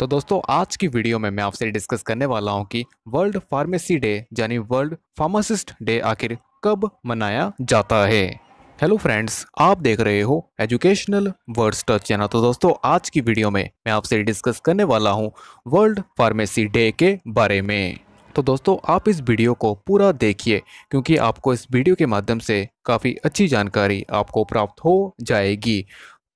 तो दोस्तों आज की वीडियो में मैं आपसे डिस्कस करने वाला हूं कि वर्ल्ड फार्मेसी डे यानी वर्ल्ड फार्मासिस्ट डे आखिर कब मनाया जाता है हेलो फ्रेंड्स आप देख रहे हो एजुकेशनल वर्ड्स टच चैनल तो दोस्तों आज की वीडियो में मैं आपसे डिस्कस करने वाला हूं वर्ल्ड फार्मेसी डे के बारे में तो दोस्तों आप इस वीडियो को पूरा देखिए क्योंकि आपको इस वीडियो के माध्यम से काफ़ी अच्छी जानकारी आपको प्राप्त हो जाएगी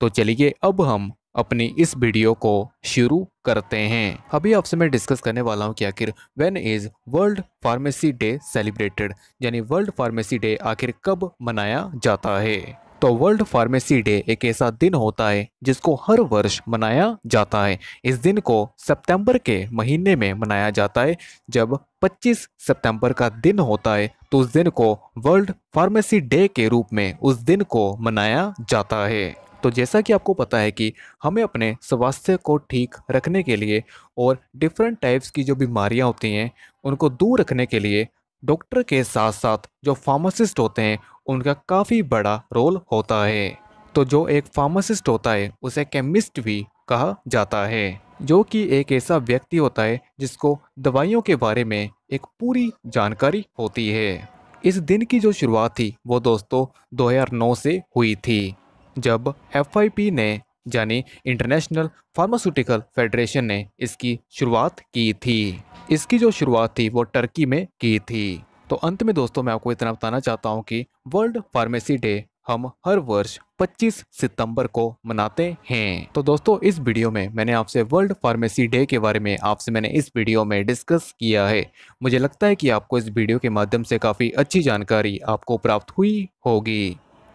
तो चलिए अब हम अपनी इस वीडियो को शुरू करते हैं अभी आपसे मैं डिस्कस करने वाला हूं कि आखिर when is world pharmacy day celebrated यानी वर्ल्ड फार्मेसी डे आखिर कब मनाया जाता है तो वर्ल्ड फार्मेसी डे एक ऐसा दिन होता है जिसको हर वर्ष मनाया जाता है इस दिन को सितंबर के महीने में मनाया जाता है जब 25 सितंबर का दिन होता है तो उस दिन को वर्ल्ड फार्मेसी डे के रूप में उस दिन को मनाया जाता है तो जैसा कि आपको पता है कि हमें अपने स्वास्थ्य को ठीक रखने के लिए और डिफरेंट टाइप्स की जो बीमारियां होती हैं उनको दूर रखने के लिए डॉक्टर के साथ साथ जो फार्मासिस्ट होते हैं उनका काफ़ी बड़ा रोल होता है तो जो एक फार्मासिस्ट होता है उसे केमिस्ट भी कहा जाता है जो कि एक ऐसा व्यक्ति होता है जिसको दवाइयों के बारे में एक पूरी जानकारी होती है इस दिन की जो शुरुआत थी वो दोस्तों 2009 से हुई थी जब एफ ने यानी इंटरनेशनल फार्मास्यूटिकल फेडरेशन ने इसकी शुरुआत की थी इसकी जो शुरुआत थी वो टर्की में की थी तो अंत में दोस्तों मैं आपको इतना बताना चाहता हूँ कि वर्ल्ड फार्मेसी डे हम हर वर्ष 25 सितंबर को मनाते हैं तो दोस्तों इस वीडियो में मैंने आपसे वर्ल्ड फार्मेसी डे के बारे में आपसे मैंने इस वीडियो में डिस्कस किया है मुझे लगता है कि आपको इस वीडियो के माध्यम से काफ़ी अच्छी जानकारी आपको प्राप्त हुई होगी